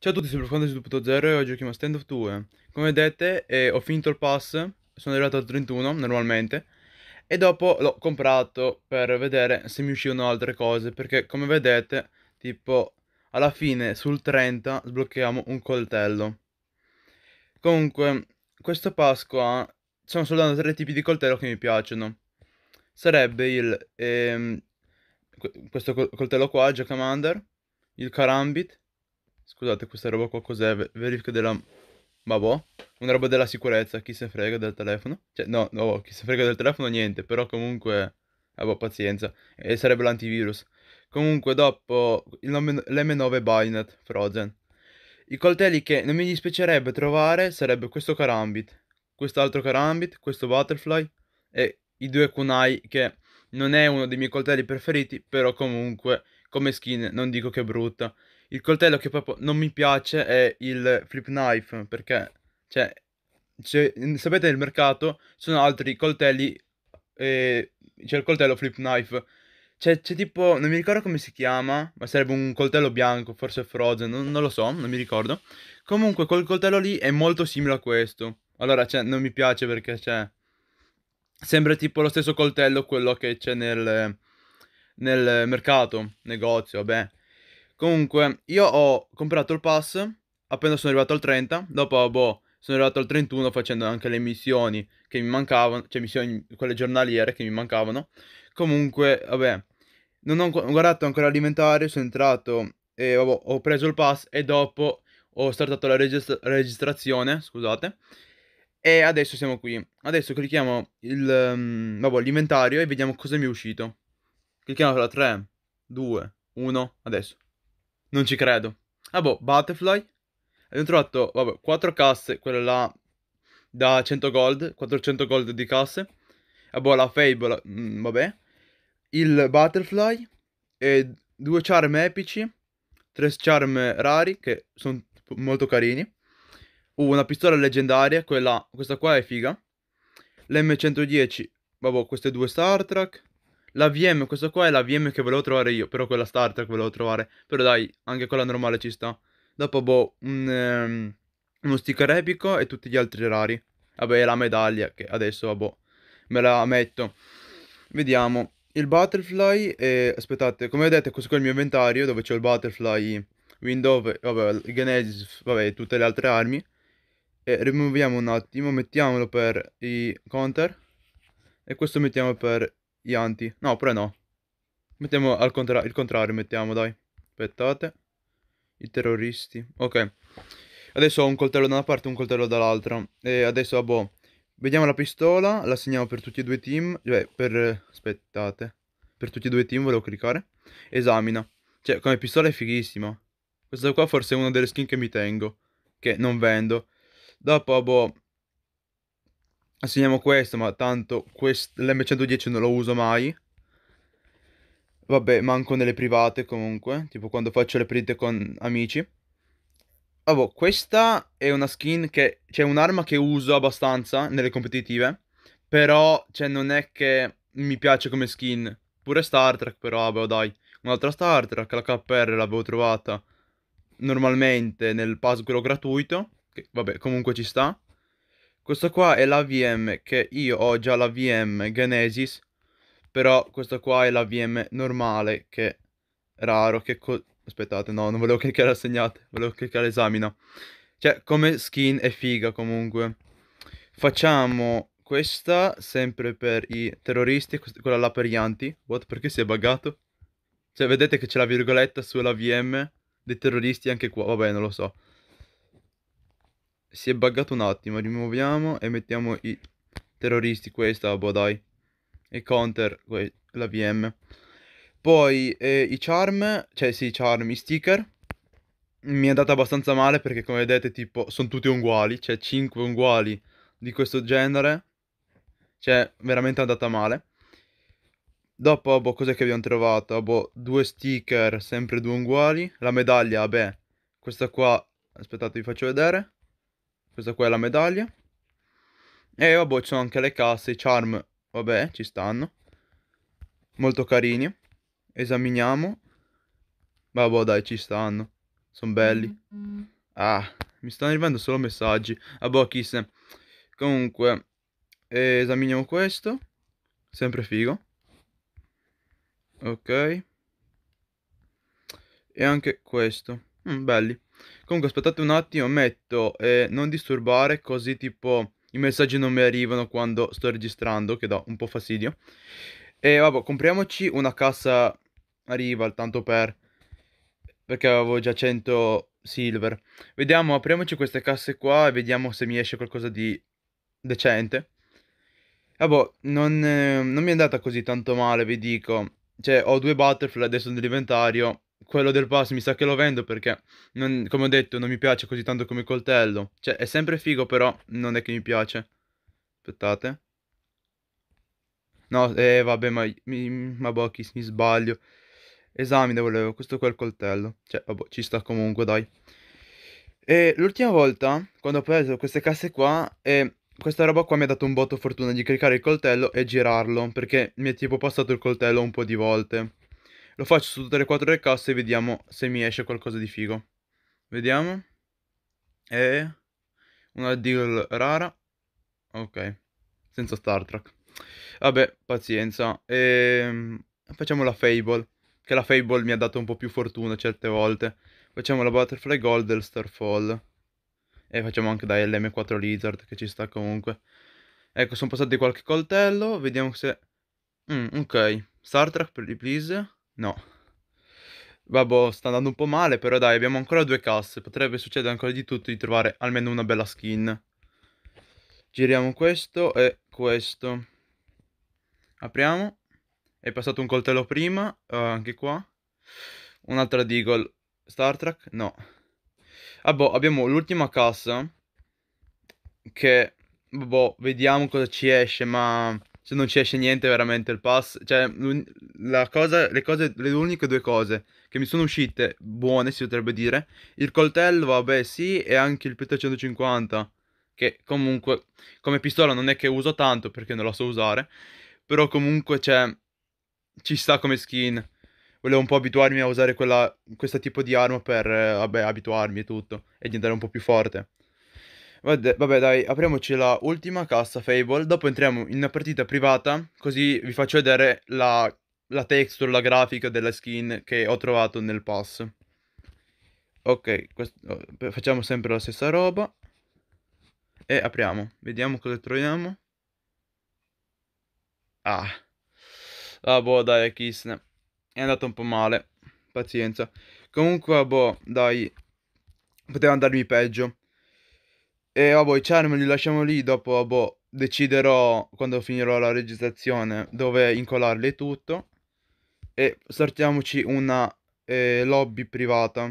Ciao a tutti, sono Profondo Squadra 2.0 e oggi giochiamo a Stand of 2. Come vedete eh, ho finito il pass, sono arrivato al 31 normalmente e dopo l'ho comprato per vedere se mi uscivano altre cose perché come vedete tipo alla fine sul 30 sblocchiamo un coltello. Comunque questo pass qua ci sono soltanto tre tipi di coltello che mi piacciono. Sarebbe il ehm, questo coltello qua, Jackamander, il Karambit Scusate, questa roba qua cos'è? Verifica della... Ma boh, una roba della sicurezza, chi se frega del telefono? Cioè, no, no, chi se frega del telefono niente, però comunque... Ah boh, pazienza. E sarebbe l'antivirus. Comunque, dopo, nome... l'M9 Binet Frozen. I coltelli che non mi dispiacerebbe trovare sarebbe questo Karambit, quest'altro Karambit, questo Butterfly e i due Kunai che non è uno dei miei coltelli preferiti, però comunque come skin non dico che è brutta. Il coltello che proprio non mi piace è il flip knife, perché, cioè, cioè sapete nel mercato sono altri coltelli, e c'è il coltello flip knife. C'è, c'è, tipo, non mi ricordo come si chiama, ma sarebbe un coltello bianco, forse Frozen, non, non lo so, non mi ricordo. Comunque quel coltello lì è molto simile a questo. Allora, cioè, non mi piace perché, cioè, sembra tipo lo stesso coltello quello che c'è nel, nel mercato, negozio, vabbè. Comunque, io ho comprato il pass appena sono arrivato al 30, dopo boh, sono arrivato al 31 facendo anche le missioni che mi mancavano, cioè missioni, quelle giornaliere che mi mancavano. Comunque, vabbè, non ho guardato ancora l'alimentario. sono entrato e vabbè, ho preso il pass e dopo ho startato la registra- registrazione, scusate. E adesso siamo qui. Adesso clicchiamo il, um, vabbè, l'inventario e vediamo cosa mi è uscito. Clicchiamo tra 3, 2, 1, adesso. Non ci credo. Ah boh, Butterfly. Abbiamo trovato, vabbè, 4 casse, quella là da 100 gold, 400 gold di casse. Ah boh, la Fable, mh, mm, vabbè. Il Butterfly e due charm epici, tre charm rari che sono molto carini. Uh, una pistola leggendaria, quella, questa qua è figa. L'M110, vabbè, queste due Star Trek. La VM, questa qua è la VM che volevo trovare io, però quella starter che volevo trovare. Però dai, anche quella normale ci sta. Dopo, boh, un, um, uno sticker epico e tutti gli altri rari. Vabbè, la medaglia, che adesso, vabbè, me la metto. Vediamo, il Butterfly, e... aspettate, come vedete, questo qua è il mio inventario, dove c'è il Butterfly, window, vabbè, Genesis, vabbè, tutte le altre armi. E rimuoviamo un attimo, mettiamolo per i counter. E questo mettiamo per Ianti. No, pure no. Mettiamo al contra il contrario, mettiamo, dai. Aspettate. I terroristi. Ok. Adesso ho un coltello da una parte e un coltello dall'altra. E adesso, ah, boh. Vediamo la pistola, la segniamo per tutti e due i team. Cioè, per... Aspettate. Per tutti e due i team volevo cliccare. Esamina. Cioè, come pistola è fighissima. Questa qua forse è una delle skin che mi tengo. Che non vendo. Dopo, ah, boh, Assegniamo questo, ma tanto quest l'M110 non lo uso mai. Vabbè, manco nelle private comunque, tipo quando faccio le printe con amici. Vabbè, questa è una skin che... cioè un'arma che uso abbastanza nelle competitive, però cioè, non è che mi piace come skin. Pure Star Trek però, vabbè, dai. Un'altra Star Trek, la KR l'avevo trovata normalmente nel pass quello gratuito, che vabbè, comunque ci sta. Questo qua è la VM che io ho già la VM Genesis, però questo qua è la VM normale che è raro che aspettate, no, non volevo cliccare assegnate, volevo cliccare esamina. Cioè, come skin è figa comunque. Facciamo questa sempre per i terroristi, quella là per gli anti. What? Perché si è buggato? Cioè, vedete che c'è la virgoletta sulla VM dei terroristi anche qua. Vabbè, non lo so. Si è buggato un attimo, rimuoviamo e mettiamo i terroristi, questa, boh dai. E counter, la VM. Poi eh, i charm, cioè sì, i charm, i sticker. Mi è andata abbastanza male perché come vedete tipo sono tutti uguali, cioè 5 uguali di questo genere. Cioè veramente è andata male. Dopo, boh, cos'è che abbiamo trovato? Boh, due sticker, sempre due uguali. La medaglia, vabbè, questa qua, aspettate vi faccio vedere. Questa qua è la medaglia. E vabbè, ci sono anche le casse, i charm, vabbè, ci stanno. Molto carini. Esaminiamo. Vabbè, boh, dai, ci stanno. Sono belli. Ah, mi stanno arrivando solo messaggi. Vabbè, ah, boh, kiss. Comunque, eh, esaminiamo questo. Sempre figo. Ok. E anche questo. Mm, belli. Comunque aspettate un attimo, metto eh, non disturbare così tipo i messaggi non mi arrivano quando sto registrando che dà un po' fastidio. E vabbè, compriamoci una cassa a rival tanto per perché avevo già 100 silver. Vediamo, apriamoci queste casse qua e vediamo se mi esce qualcosa di decente. Vabbè, non, eh, non mi è andata così tanto male, vi dico. Cioè, ho due butterfly adesso nell'inventario quello del pass mi sa che lo vendo perché, non, come ho detto, non mi piace così tanto come coltello. Cioè, è sempre figo, però non è che mi piace. Aspettate. No, eh, vabbè, ma, mi, ma boh, chi, mi sbaglio. Esamine volevo, questo qua è il coltello. Cioè, vabbè, ci sta comunque, dai. E l'ultima volta, quando ho preso queste casse qua, e questa roba qua mi ha dato un botto fortuna di cliccare il coltello e girarlo, perché mi è tipo passato il coltello un po' di volte. Lo faccio su tutte le quattro le casse e vediamo se mi esce qualcosa di figo. Vediamo. E... Una deal rara. Ok. Senza Star Trek. Vabbè, pazienza. E... Ehm, facciamo la Fable. Che la Fable mi ha dato un po' più fortuna certe volte. Facciamo la Butterfly Gold del Starfall. E facciamo anche da LM4 Lizard che ci sta comunque. Ecco, sono passati qualche coltello. Vediamo se... Mm, ok. Star Trek, please. No. Vabbè, sta andando un po' male, però dai, abbiamo ancora due casse. Potrebbe succedere ancora di tutto di trovare almeno una bella skin. Giriamo questo e questo. Apriamo. È passato un coltello prima, uh, anche qua. Un'altra Deagle. Star Trek? No. Ah boh, abbiamo l'ultima cassa. Che, boh, vediamo cosa ci esce, ma se non ci esce niente veramente il pass, cioè la cosa, le, cose, le uniche due cose che mi sono uscite buone si potrebbe dire, il coltello vabbè sì e anche il pistol 150 che comunque come pistola non è che uso tanto perché non la so usare, però comunque cioè, ci sta come skin, volevo un po' abituarmi a usare quella, questo tipo di arma per eh, vabbè abituarmi e tutto e diventare un po' più forte. Vabbè, vabbè, dai, apriamoci la ultima cassa Fable, dopo entriamo in una partita privata, così vi faccio vedere la, la texture, la grafica della skin che ho trovato nel pass. Ok, oh, facciamo sempre la stessa roba. E apriamo, vediamo cosa troviamo. Ah, ah boh, dai, Kisne. È andato un po' male, pazienza. Comunque, boh, dai, poteva andarmi peggio. E vabbè, i charm li lasciamo lì, dopo vabbè, oh boh, deciderò quando finirò la registrazione dove incollarli tutto. E sortiamoci una eh, lobby privata.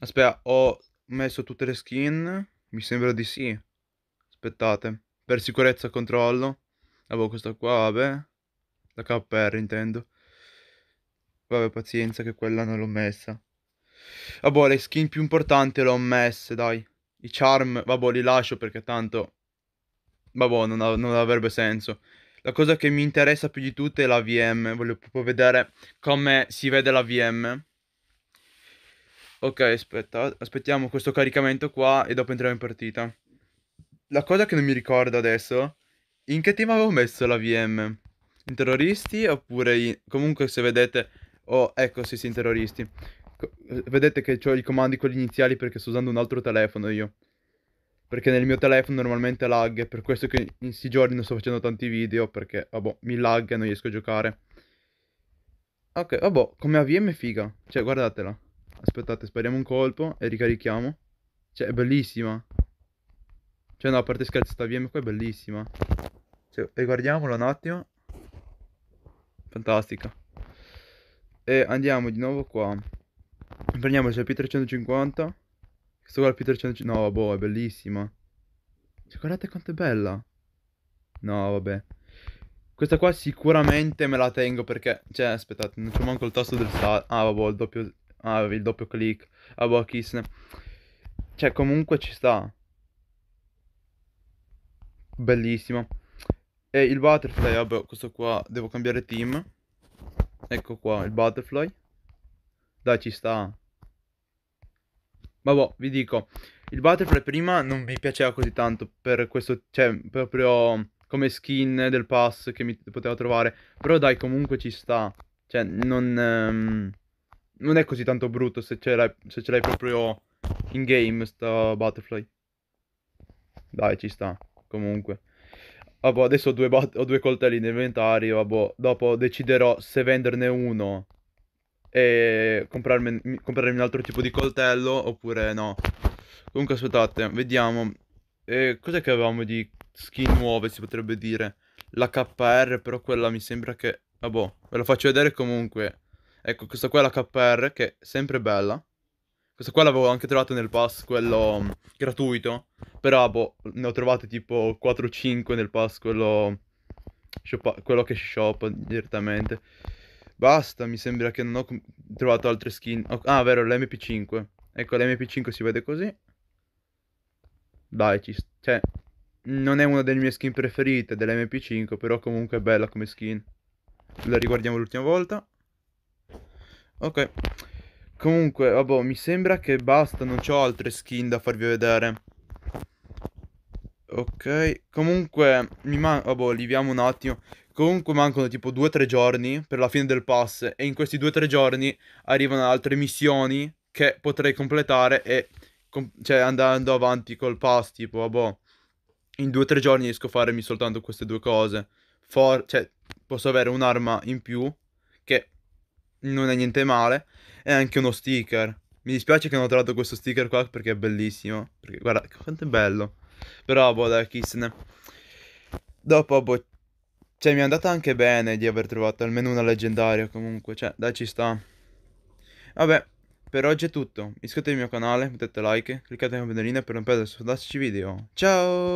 Aspetta, ho messo tutte le skin? Mi sembra di sì. Aspettate, per sicurezza controllo. Vabbè, questa qua, vabbè. La KR intendo. Vabbè, pazienza che quella non l'ho messa. Vabbè, ah boh, le skin più importanti le ho messe, dai. I charm, vabbè, li lascio perché tanto, vabbè, non, av- non avrebbe senso. La cosa che mi interessa più di tutte è la VM. Voglio proprio vedere come si vede la VM. Ok, aspetta, aspettiamo questo caricamento qua e dopo entriamo in partita. La cosa che non mi ricordo adesso, in che team avevo messo la VM? In terroristi oppure in... Comunque se vedete... Oh, ecco, sì, sì, in terroristi vedete che ho i comandi quelli iniziali perché sto usando un altro telefono io. Perché nel mio telefono normalmente lag, è per questo che in questi giorni non sto facendo tanti video, perché, vabbè, mi lag e non riesco a giocare. Ok, vabbè, come AVM è figa. Cioè, guardatela. Aspettate, spariamo un colpo e ricarichiamo. Cioè, è bellissima. Cioè, no, a parte scherzi, questa AVM qua è bellissima. Cioè, riguardiamola un attimo. Fantastica. E andiamo di nuovo qua. Prendiamo il P350. Questo qua è il P350. No, boh, è bellissima. Cioè, guardate quanto è bella. No, vabbè. Questa qua sicuramente me la tengo perché... Cioè, aspettate, non c'è manco il tasto del sal... Ah, vabbè, il doppio... Ah, il doppio click. Ah, boh, kiss. Cioè, comunque ci sta. Bellissima. E il butterfly, vabbè, questo qua devo cambiare team. Ecco qua, il butterfly. Dai, ci sta. Ma boh, vi dico, il Butterfly prima non mi piaceva così tanto per questo, cioè, proprio come skin del pass che mi poteva trovare. Però dai, comunque ci sta. Cioè, non, ehm, non è così tanto brutto se ce l'hai, se ce l'hai proprio in game sta Butterfly. Dai, ci sta, comunque. Vabbè, ah, boh, adesso ho due, ho due coltelli in inventario, vabbè, ah, boh, dopo deciderò se venderne uno e comprarmi, comprarmi un altro tipo di coltello oppure no. Comunque aspettate, vediamo. Eh, cos'è che avevamo di skin nuove si potrebbe dire? La KR però quella mi sembra che... Ah boh, ve la faccio vedere comunque. Ecco, questa qua è la KR che è sempre bella. Questa qua l'avevo anche trovata nel pass, quello um, gratuito. Però, boh, ne ho trovate tipo 4-5 nel pass, quello, quello che si shoppa direttamente. Basta, mi sembra che non ho trovato altre skin. ah, vero, l'MP5. Ecco, l'MP5 si vede così. Dai, ci... Cioè, non è una delle mie skin preferite dell'MP5, però comunque è bella come skin. La riguardiamo l'ultima volta. Ok. Comunque, vabbè, mi sembra che basta, non ho altre skin da farvi vedere. Ok, comunque mi manca... Vabbè, oh, boh, liviamo un attimo. Comunque mancano tipo 2-3 giorni per la fine del pass e in questi 2-3 giorni arrivano altre missioni che potrei completare e com cioè andando avanti col pass tipo vabbè oh, boh, in 2-3 giorni riesco a farmi soltanto queste due cose. For cioè posso avere un'arma in più che non è niente male e anche uno sticker. Mi dispiace che non ho trovato questo sticker qua perché è bellissimo. Perché guarda quanto è bello. Bravo ad Akisne. Dopo, boh, cioè, mi è andata anche bene di aver trovato almeno una leggendaria comunque, cioè, dai, ci sta. Vabbè, per oggi è tutto. Iscrivetevi al mio canale, mettete like, cliccate la campanellina per non perdere i video. Ciao!